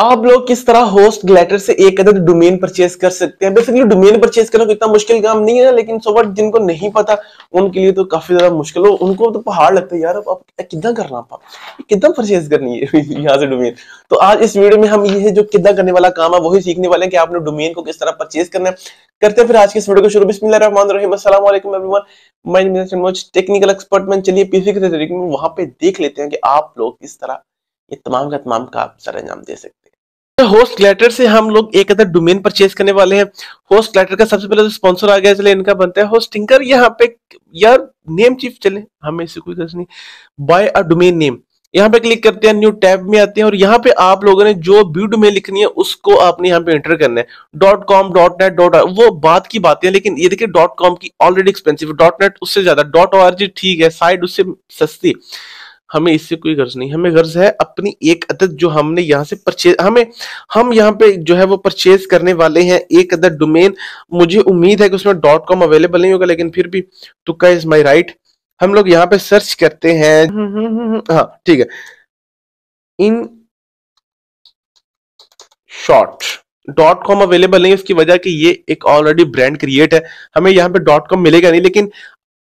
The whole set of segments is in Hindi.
आप लोग किस तरह होस्ट ग्लेटर से एक अदर डोमेन परचेज कर सकते हैं बेसिकली डोमेन परचेज करना इतना मुश्किल काम नहीं है लेकिन सो जिनको नहीं पता उनके लिए तो काफी ज्यादा मुश्किल हो उनको तो पहाड़ लगता है यार अब आप किदा करना आप किदा परचेज करनी है यहाँ से डोमेन तो आज इस वीडियो में हम ये जो किदा करने वाला काम है वही सीखने वाले हैं कि आपने डोमेन को किस तरह परचेज करना है करते हैं फिर आज के इस वीडियो को शुरू बिस्मिल्लाह टेक्निकल एक्सपर्ट मैं चलिए पीसी के तरीके में वहां पर देख लेते हैं कि आप लोग किस तरह ये तमाम का तमाम काम सर अंजाम दे सकते तो होस्ट लेटर से हम लोग एक अदर डोमेन परचेज करने वाले हैं होस्ट लेटर का सबसे पहले तो स्पॉन्सर आ गया चले इनका बनता है होस्टिंगर यहाँ पे यार नेम चीफ चले हमें इससे कोई गर्ज नहीं बाय अ डोमेन नेम यहाँ पे क्लिक करते हैं न्यू टैब में आते हैं और यहाँ पे आप लोगों ने जो व्यू डोमेन लिखनी है उसको आपने यहाँ पे एंटर करना है dot com dot net dot वो बात की बातें हैं लेकिन ये देखिए डॉट कॉम की ऑलरेडी एक्सपेंसिव डॉट नेट उससे ज्यादा डॉट ओ ठीक है साइड उससे सस्ती हमें इससे कोई गर्ज नहीं हमें गर्ज है अपनी एक अदद जो हमने यहाँ से परचेज हमें हम यहाँ पे जो है वो परचेज करने वाले हैं एक अदद डोमेन मुझे उम्मीद है कि उसमें डॉट कॉम अवेलेबल नहीं होगा लेकिन फिर भी तुक्का इज माई राइट हम लोग यहाँ पे सर्च करते हैं हम्म, हम्म, हम्म, हाँ ठीक है in short dot com available नहीं उसकी वजह कि ये एक ऑलरेडी ब्रांड क्रिएट है हमें यहाँ पे डॉट कॉम मिलेगा नहीं लेकिन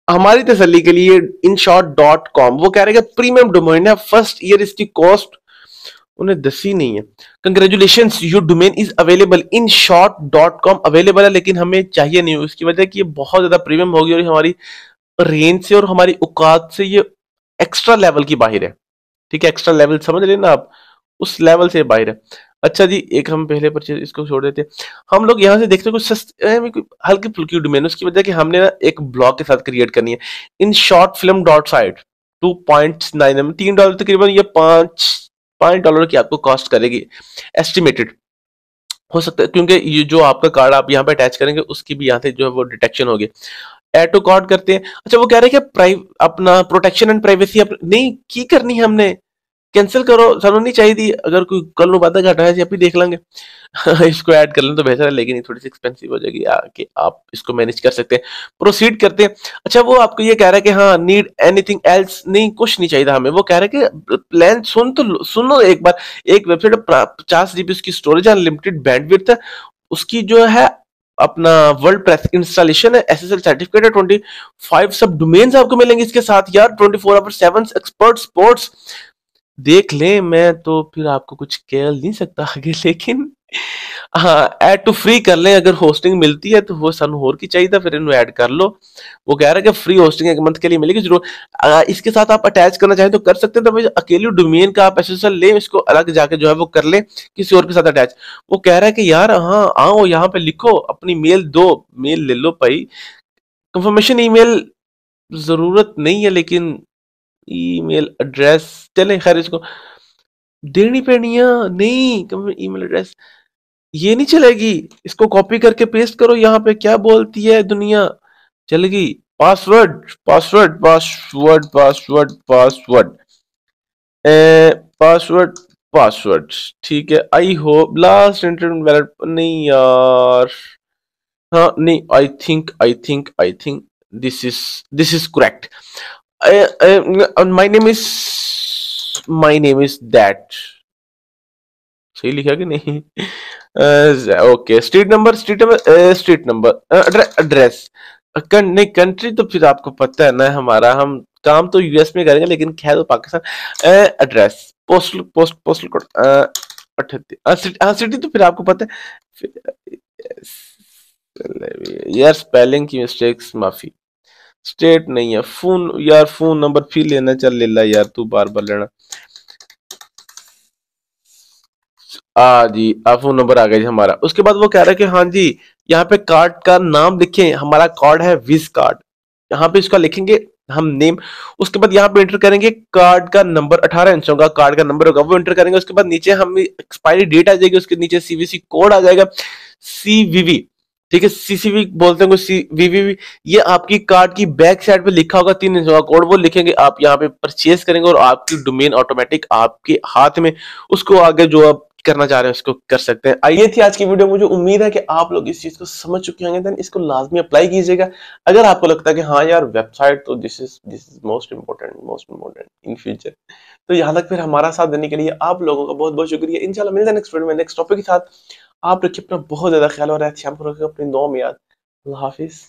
हमारी तसली के लिए इन शॉर्ट डॉट कॉम वो कह रहे हैं प्रीमियम डोमेन है फर्स्ट ईयर इसकी कॉस्ट उन्हें दसी नहीं है congratulation you domain is available in short dot com available है लेकिन हमें चाहिए नहीं उसकी वजह कि ये बहुत ज्यादा प्रीमियम होगी और हमारी रेंज से और हमारी औकात से ये एक्स्ट्रा लेवल की बाहर है ठीक है एक्स्ट्रा लेवल समझ लेना आप उस लेवल से बाहर है अच्छा जी एक हम पहले परचेज इसको छोड़ देते हैं हम लोग यहाँ से देखते हैं कुछ सस्ते हल्की फुल्की डोमेन उसकी वजह कि हमने ना एक ब्लॉग के साथ क्रिएट करनी है in short film dot site two point nine M तीन डॉलर तो तकरीबन ये पाँच पाँच डॉलर की आपको कॉस्ट करेगी एस्टिमेटेड हो सकता है क्योंकि ये जो आपका कार्ड आप यहाँ पे अटैच करेंगे उसकी भी यहाँ से जो है वो डिटेक्शन होगी एड टू कार्ड करते हैं अच्छा वो कह रहे हैं कि अपना प्रोटेक्शन एंड प्राइवेसी नहीं की करनी है हमने कैंसिल करो सानू नहीं चाहिए अगर कोई कल वादा घाटा है अभी देख लेंगे इसको ऐड कर लें तो बेहतर है लेकिन ये थोड़ी सी एक्सपेंसिव हो जाएगी कि आप इसको मैनेज कर सकते हैं प्रोसीड करते हैं अच्छा वो आपको ये कह रहा है कि हाँ नीड एनीथिंग एल्स नहीं कुछ नहीं चाहिए हमें वो कह रहा है कि प्लान सुन तो सुनो एक बार एक वेबसाइट पचास जीबी उसकी स्टोरेज अनलिमिटेड बैंडविड्थ है उसकी जो है अपना वर्ल्ड प्रेस इंस्टॉलेशन है एसएसएल सर्टिफिकेट है 25 सब डोमेन्स आपको मिलेंगे इसके साथ यार 24 four hour seven expert support देख लें मैं तो फिर आपको कुछ कह नहीं सकता आगे लेकिन हाँ ऐड टू फ्री कर लें अगर होस्टिंग मिलती है तो वो सन होर की चाहिए था फिर इन ऐड कर लो वो कह रहा है कि फ्री होस्टिंग एक मंथ के लिए मिलेगी जरूर इसके साथ आप अटैच करना चाहें तो कर सकते हैं तो अकेले डोमेन का आप एसोसिएशन लें इसको अलग जाके जो है वो कर लें किसी और के साथ अटैच वो कह रहा है कि यार हाँ आओ यहाँ पे लिखो अपनी मेल दो मेल ले लो भाई कंफर्मेशन ई जरूरत नहीं है लेकिन ईमेल एड्रेस चले खैर इसको देनी पैनी नहीं ईमेल एड्रेस ये नहीं चलेगी इसको कॉपी करके पेस्ट करो यहाँ पे क्या बोलती है दुनिया चलेगी password password password password password password password ठीक है I hope last internet wallet नहीं यार हाँ नहीं I think I think I think this is this is correct I, I, uh, my name is my name is that सही लिखा कि नहीं okay street number street number street number address नहीं कंट्री तो फिर आपको पता है ना हमारा हम काम तो यूएस में करेंगे लेकिन खैर तो Pakistan address postal post postal code अठत्तीस सिटी तो फिर आपको पता है यार स्पेलिंग की मिस्टेक्स माफी स्टेट नहीं है फोन यार फोन नंबर फिर लेना चल ले ला यार तू बार बार लेना आ जी आ फोन नंबर आ गया जी हमारा उसके बाद वो कह रहा है कि हाँ जी यहाँ पे कार्ड का नाम लिखे हमारा कार्ड है विज कार्ड यहाँ पे इसका लिखेंगे हम नेम उसके बाद यहाँ पे एंटर करेंगे कार्ड का नंबर अठारह इंच होगा कार्ड का नंबर होगा वो एंटर करेंगे उसके बाद नीचे हम एक्सपायरी डेट आ जाएगी उसके नीचे सीवीसी कोड आ जाएगा सीवीवी ठीक है सीसीवी बोलते हैं सी, वीवीवी ये आपकी कार्ड की बैक साइड पे लिखा होगा तीन कोड वो लिखेंगे आप यहाँ पे परचेज करेंगे और आपकी डोमेन ऑटोमेटिक आपके हाथ में उसको आगे जो आप करना चाह रहे हैं उसको कर सकते हैं आइए थी आज की वीडियो मुझे उम्मीद है कि आप लोग इस चीज को समझ चुके होंगे देन इसको लाजमी अप्लाई कीजिएगा अगर आपको लगता है कि हाँ यार वेबसाइट तो this is this is most important most important in future तो यहाँ तक फिर हमारा साथ देने के लिए आप लोगों का बहुत बहुत शुक्रिया इनशाला मिलता है नेक्स्ट वीडियो में नेक्स्ट टॉपिक के साथ आप लोग अपना बहुत ज़्यादा ख्याल और एहतियात को रखिए अपनी नौ में याद अल्लाह हाफिज़